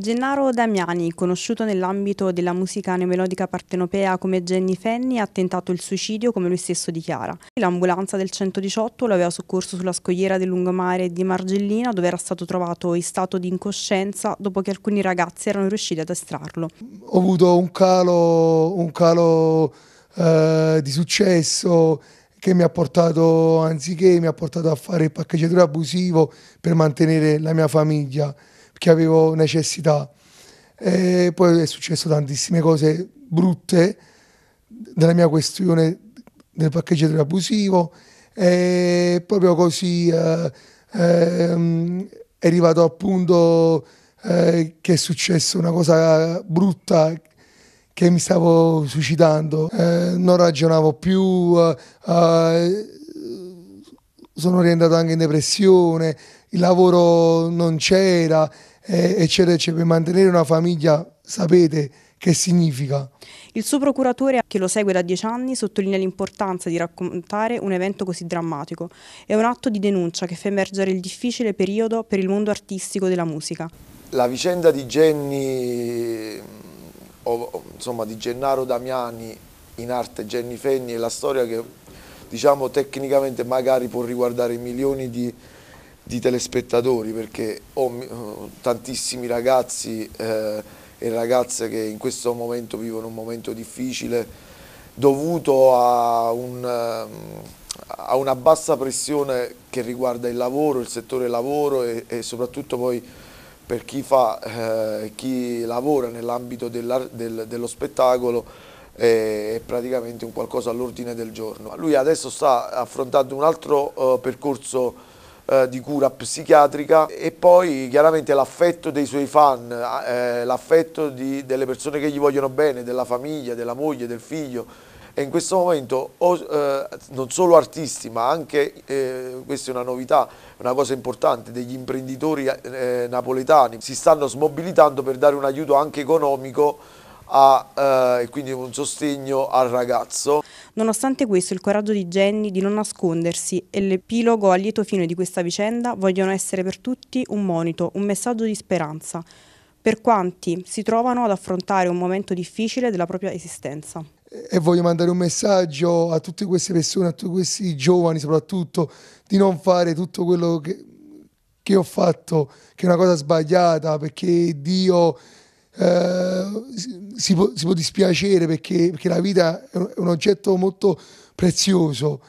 Gennaro Damiani, conosciuto nell'ambito della musica neomelodica partenopea come Jenny Fenny, ha tentato il suicidio come lui stesso dichiara. L'ambulanza del 118 lo aveva soccorso sulla scogliera del lungomare di Margellina dove era stato trovato in stato di incoscienza dopo che alcuni ragazzi erano riusciti ad estrarlo. Ho avuto un calo, un calo eh, di successo che mi ha portato, anziché mi ha portato a fare il paccaggiatore abusivo per mantenere la mia famiglia perché avevo necessità. E poi è successo tantissime cose brutte della mia questione del parcheggiatore abusivo e proprio così eh, eh, è arrivato al punto eh, che è successa una cosa brutta che mi stavo suicidando, eh, non ragionavo più, eh, eh, sono rientrato anche in depressione, il lavoro non c'era, eccetera, eccetera. Per mantenere una famiglia sapete che significa. Il suo procuratore, che lo segue da dieci anni, sottolinea l'importanza di raccontare un evento così drammatico. È un atto di denuncia che fa emergere il difficile periodo per il mondo artistico della musica. La vicenda di Jenny, o, insomma di Gennaro Damiani in arte Jenny Fenni è la storia che diciamo tecnicamente magari può riguardare milioni di, di telespettatori perché ho eh, tantissimi ragazzi eh, e ragazze che in questo momento vivono un momento difficile dovuto a, un, eh, a una bassa pressione che riguarda il lavoro, il settore lavoro e, e soprattutto poi per chi, fa, eh, chi lavora nell'ambito del, dello spettacolo è praticamente un qualcosa all'ordine del giorno. Lui adesso sta affrontando un altro eh, percorso eh, di cura psichiatrica e poi chiaramente l'affetto dei suoi fan, eh, l'affetto delle persone che gli vogliono bene, della famiglia, della moglie, del figlio, e in questo momento non solo artisti ma anche, eh, questa è una novità, una cosa importante, degli imprenditori eh, napoletani si stanno smobilitando per dare un aiuto anche economico a, eh, quindi un sostegno al ragazzo. Nonostante questo il coraggio di Jenny di non nascondersi e l'epilogo a lieto fine di questa vicenda vogliono essere per tutti un monito, un messaggio di speranza per quanti si trovano ad affrontare un momento difficile della propria esistenza. E voglio mandare un messaggio a tutte queste persone, a tutti questi giovani soprattutto, di non fare tutto quello che, che ho fatto, che è una cosa sbagliata, perché Dio eh, si, può, si, può, dispiacere perché, perché la vita è un oggetto molto prezioso